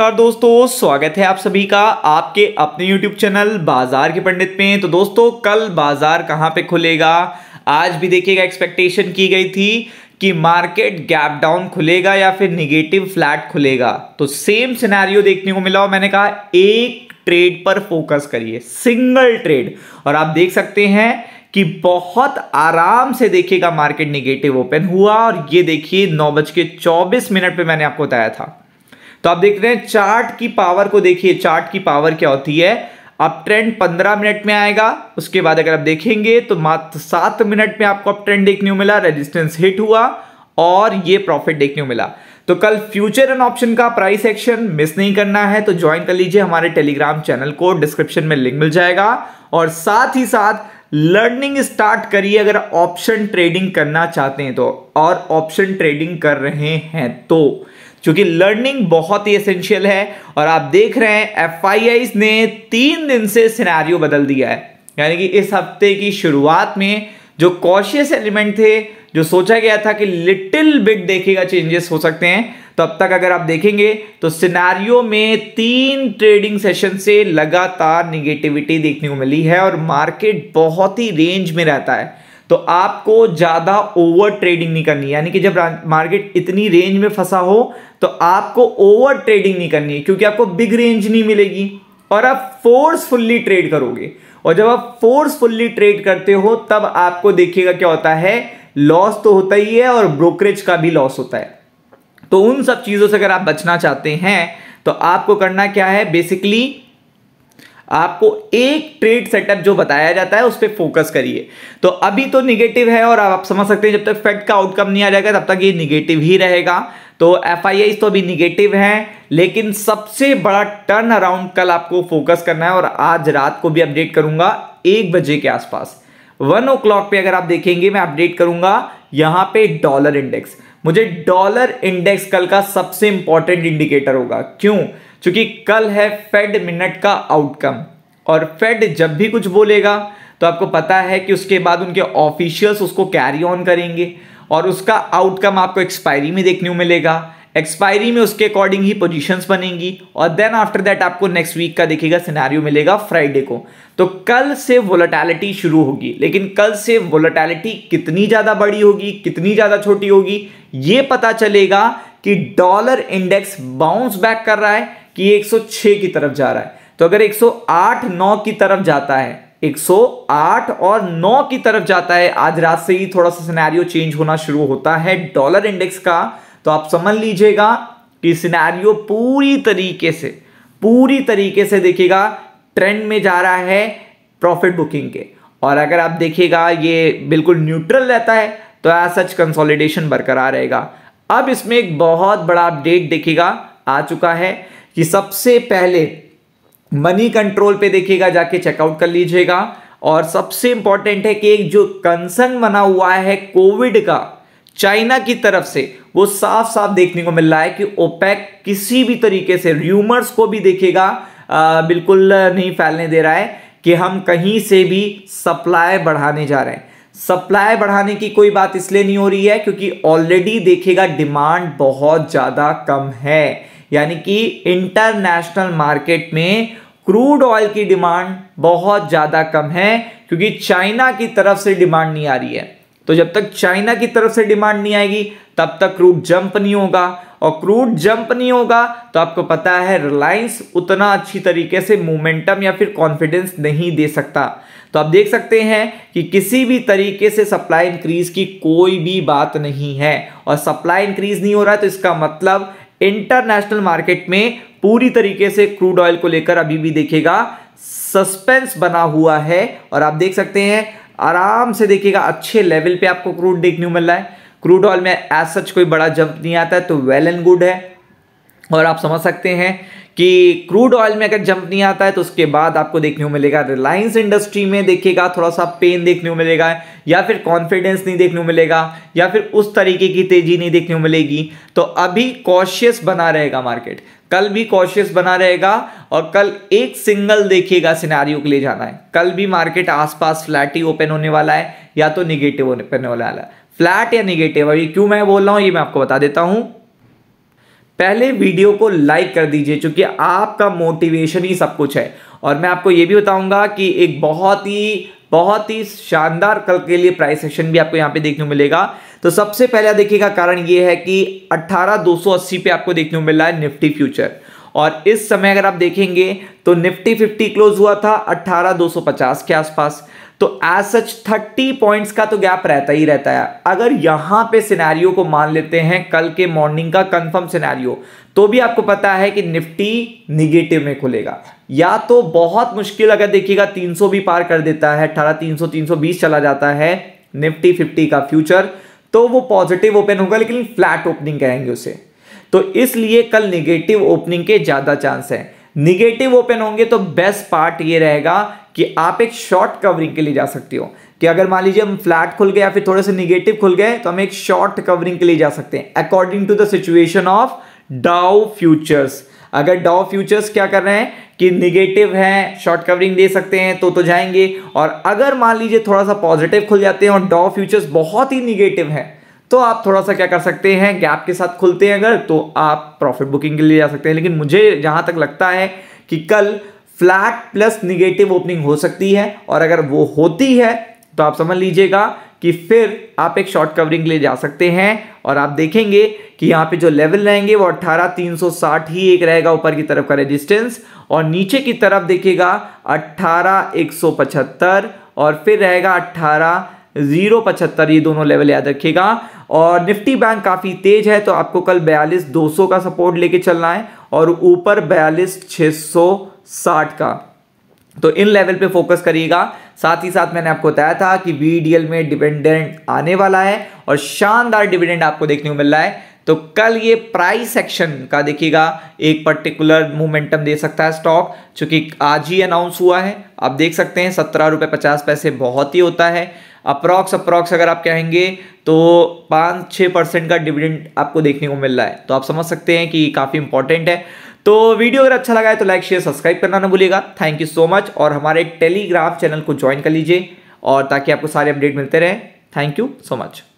नमस्कार दोस्तों स्वागत है आप सभी का आपके अपने YouTube चैनल बाजार के पंडित में तो दोस्तों कल बाजार कहाँ पे खुलेगा आज भी देखिएगा एक्सपेक्टेशन की गई थी कि मार्केट गैप डाउन खुलेगा या फिर निगेटिव फ्लैट खुलेगा तो सेम सिनेरियो देखने को मिला और मैंने कहा एक ट्रेड पर फोकस करिए सिंगल ट्रेड और आप देख सकते हैं कि बहुत आराम से देखिएगा मार्केट निगेटिव ओपन हुआ और ये देखिए नौ बज के चौबीस मिनट पर मैंने आपको बताया था तो आप देख रहे हैं चार्ट की पावर को देखिए चार्ट की पावर क्या होती है अब ट्रेंड पंद्रह मिनट में आएगा उसके बाद अगर आप देखेंगे तो मात्र सात मिनट में आपको अब ट्रेंड देखने को मिला रेजिस्टेंस हिट हुआ और ये प्रॉफिट देखने को मिला तो कल फ्यूचर एंड ऑप्शन का प्राइस एक्शन मिस नहीं करना है तो ज्वाइन कर लीजिए हमारे टेलीग्राम चैनल को डिस्क्रिप्शन में लिंक मिल जाएगा और साथ ही साथ लर्निंग स्टार्ट करिए अगर ऑप्शन ट्रेडिंग करना चाहते हैं तो और ऑप्शन ट्रेडिंग कर रहे हैं तो क्योंकि लर्निंग बहुत ही एसेंशियल है और आप देख रहे हैं एफ ने तीन दिन से सिनेरियो बदल दिया है यानी कि इस हफ्ते की शुरुआत में जो कॉशियस एलिमेंट थे जो सोचा गया था कि लिटिल बिट देखेगा चेंजेस हो सकते हैं तो अब तक अगर आप देखेंगे तो सिनारियो में तीन ट्रेडिंग सेशन से लगातार निगेटिविटी देखने को मिली है और मार्केट बहुत ही रेंज में रहता है तो आपको ज़्यादा ओवर ट्रेडिंग नहीं करनी यानी कि जब मार्केट इतनी रेंज में फंसा हो तो आपको ओवर ट्रेडिंग नहीं करनी है क्योंकि आपको बिग रेंज नहीं मिलेगी और आप फोर्सफुल्ली ट्रेड करोगे और जब आप फोर्सफुल्ली ट्रेड करते हो तब आपको देखिएगा क्या होता है लॉस तो होता ही है और ब्रोकरेज का भी लॉस होता है तो उन सब चीज़ों से अगर आप बचना चाहते हैं तो आपको करना क्या है बेसिकली आपको एक ट्रेड सेटअप जो बताया जाता है उस पर फोकस करिए तो अभी तो निगेटिव है और आप समझ सकते हैं जब तक फेड का आउटकम नहीं आ जाएगा तब तक ये निगेटिव ही रहेगा तो एफ तो अभी निगेटिव हैं लेकिन सबसे बड़ा टर्न अराउंड कल आपको फोकस करना है और आज रात को भी अपडेट करूंगा एक बजे के आसपास वन ओ क्लॉक पे अगर आप देखेंगे मैं अपडेट करूंगा यहां पे डॉलर इंडेक्स मुझे डॉलर इंडेक्स कल का सबसे इंपॉर्टेंट इंडिकेटर होगा क्यों क्योंकि कल है फेड मिनट का आउटकम और फेड जब भी कुछ बोलेगा तो आपको पता है कि उसके बाद उनके ऑफिशियल्स उसको कैरी ऑन करेंगे और उसका आउटकम आपको एक्सपायरी में देखने को मिलेगा एक्सपायरी में उसके अकॉर्डिंग ही पोजीशंस बनेंगी और देन आफ्टर दैट आपको नेक्स्ट वीक का देखिएगा सिनेरियो मिलेगा फ्राइडे को तो कल से वोलेटैलिटी शुरू होगी लेकिन कल से वोलेटैलिटी कितनी ज़्यादा बड़ी होगी कितनी ज़्यादा छोटी होगी ये पता चलेगा कि डॉलर इंडेक्स बाउंस बैक कर रहा है कि 106 की तरफ जा रहा है तो अगर 108 9 की तरफ जाता है 108 और 9 की तरफ जाता है आज रात से ही थोड़ा सा सिनेरियो चेंज होना शुरू होता है डॉलर इंडेक्स का तो आप समझ लीजिएगा कि सिनेरियो पूरी तरीके से पूरी तरीके से देखिएगा ट्रेंड में जा रहा है प्रॉफिट बुकिंग के और अगर आप देखिएगा ये बिल्कुल न्यूट्रल रहता है तो एज सच कंसोलिडेशन बरकरार रहेगा अब इसमें एक बहुत बड़ा अपडेट देखिएगा आ चुका है कि सबसे पहले मनी कंट्रोल पे देखिएगा जाके चेकआउट कर लीजिएगा और सबसे इंपॉर्टेंट है कि एक जो कंसर्न बना हुआ है कोविड का चाइना की तरफ से वो साफ साफ देखने को मिल रहा है कि ओपेक किसी भी तरीके से र्यूमर्स को भी देखेगा बिल्कुल नहीं फैलने दे रहा है कि हम कहीं से भी सप्लाई बढ़ाने जा रहे हैं सप्लाई बढ़ाने की कोई बात इसलिए नहीं हो रही है क्योंकि ऑलरेडी देखेगा डिमांड बहुत ज़्यादा कम है यानी कि इंटरनेशनल मार्केट में क्रूड ऑयल की डिमांड बहुत ज़्यादा कम है क्योंकि चाइना की तरफ से डिमांड नहीं आ रही है तो जब तक चाइना की तरफ से डिमांड नहीं आएगी तब तक क्रूड जंप नहीं होगा और क्रूड जंप नहीं होगा तो आपको पता है रिलायंस उतना अच्छी तरीके से मोमेंटम या फिर कॉन्फिडेंस नहीं दे सकता तो आप देख सकते हैं कि किसी भी तरीके से सप्लाई इंक्रीज की कोई भी बात नहीं है और सप्लाई इंक्रीज नहीं हो रहा है तो इसका मतलब इंटरनेशनल मार्केट में पूरी तरीके से क्रूड ऑयल को लेकर अभी भी देखेगा सस्पेंस बना हुआ है और आप देख सकते हैं आराम से देखिएगा अच्छे लेवल पे आपको क्रूड देखने को मिल रहा है क्रूड ऑयल में एज सच कोई बड़ा जंप नहीं आता है तो वेल एंड गुड है और आप समझ सकते हैं कि क्रूड ऑयल में अगर जंप नहीं आता है तो उसके बाद आपको देखने को मिलेगा रिलायंस इंडस्ट्री में देखिएगा थोड़ा सा पेन देखने को मिलेगा या फिर कॉन्फिडेंस नहीं देखने को मिलेगा या फिर उस तरीके की तेजी नहीं देखने को मिलेगी तो अभी कॉशियस बना रहेगा मार्केट कल भी कॉशियस बना रहेगा और कल एक सिंगल देखिएगा सिनारियो के लिए जाना है कल भी मार्केट आसपास फ्लैट ही ओपन होने वाला है या तो निगेटिव ओपन होने वाला है फ्लैट या निगेटिव अभी क्यों मैं बोल रहा हूँ ये मैं आपको बता देता हूँ पहले वीडियो को लाइक कर दीजिए क्योंकि आपका मोटिवेशन ही सब कुछ है और मैं आपको ये भी बताऊंगा कि एक बहुत ही बहुत ही शानदार कल के लिए प्राइस सेशन भी आपको यहाँ पे देखने को मिलेगा तो सबसे पहला देखिएगा कारण ये है कि 18,280 पे आपको देखने को मिल रहा है निफ्टी फ्यूचर और इस समय अगर आप देखेंगे तो निफ्टी 50 क्लोज हुआ था 18,250 के आसपास तो एज सच 30 पॉइंट्स का तो गैप रहता ही रहता है अगर यहां पे सिनेरियो को मान लेते हैं कल के मॉर्निंग का कंफर्म सिनेरियो तो भी आपको पता है कि निफ्टी निगेटिव में खुलेगा या तो बहुत मुश्किल अगर देखिएगा 300 भी पार कर देता है अठारह तीन सौ तीन सौ बीस चला जाता है निफ्टी फिफ्टी का फ्यूचर तो वो पॉजिटिव ओपन होगा लेकिन फ्लैट ओपनिंग कहेंगे उसे तो इसलिए कल निगेटिव ओपनिंग के ज़्यादा चांस हैं निगेटिव ओपन होंगे तो बेस्ट पार्ट ये रहेगा कि आप एक शॉर्ट कवरिंग के लिए जा सकते हो कि अगर मान लीजिए हम फ्लैट खुल गए या फिर थोड़े से निगेटिव खुल गए तो हम एक शॉर्ट कवरिंग के लिए जा सकते हैं according to the situation of Dow futures अगर डाउ फ्यूचर्स क्या कर रहे हैं कि निगेटिव है शॉर्ट कवरिंग दे सकते हैं तो तो जाएंगे और अगर मान लीजिए थोड़ा सा पॉजिटिव खुल जाते हैं और डाउ फ्यूचर्स बहुत ही निगेटिव है तो आप थोड़ा सा क्या कर सकते हैं गैप के साथ खुलते हैं अगर तो आप प्रॉफिट बुकिंग के लिए जा सकते हैं लेकिन मुझे जहां तक लगता है कि कल फ्लैट प्लस निगेटिव ओपनिंग हो सकती है और अगर वो होती है तो आप समझ लीजिएगा कि फिर आप एक शॉर्ट कवरिंग के लिए जा सकते हैं और आप देखेंगे कि यहाँ पे जो लेवल रहेंगे वो अट्ठारह तीन सौ साठ ही एक रहेगा ऊपर की तरफ का रेजिस्टेंस और नीचे की तरफ देखिएगा अट्ठारह एक सौ पचहत्तर और फिर रहेगा अट्ठारह जीरो पचहत्तर ये दोनों लेवल याद रखिएगा और निफ्टी बैंक काफ़ी तेज है तो आपको कल बयालीस दो सौ का सपोर्ट लेके चलना है और ऊपर बयालीस छः सौ साठ का तो इन लेवल पे फोकस करिएगा साथ ही साथ मैंने आपको बताया था कि वी में डिविडेंड आने वाला है और शानदार डिविडेंड आपको देखने को मिल रहा है तो कल ये प्राइस सेक्शन का देखिएगा एक पर्टिकुलर मोमेंटम दे सकता है स्टॉक चूंकि आज ही अनाउंस हुआ है आप देख सकते हैं सत्रह रुपये पचास पैसे बहुत ही होता है अप्रॉक्स अप्रॉक्स अगर आप कहेंगे तो पाँच छः परसेंट का डिविडेंड आपको देखने को मिल रहा है तो आप समझ सकते हैं कि काफ़ी इंपॉर्टेंट है तो वीडियो अगर अच्छा लगा है तो लाइक शेयर सब्सक्राइब करना ना भूलिएगा थैंक यू सो मच और हमारे टेलीग्राम चैनल को ज्वाइन कर लीजिए और ताकि आपको सारे अपडेट मिलते रहें थैंक यू सो मच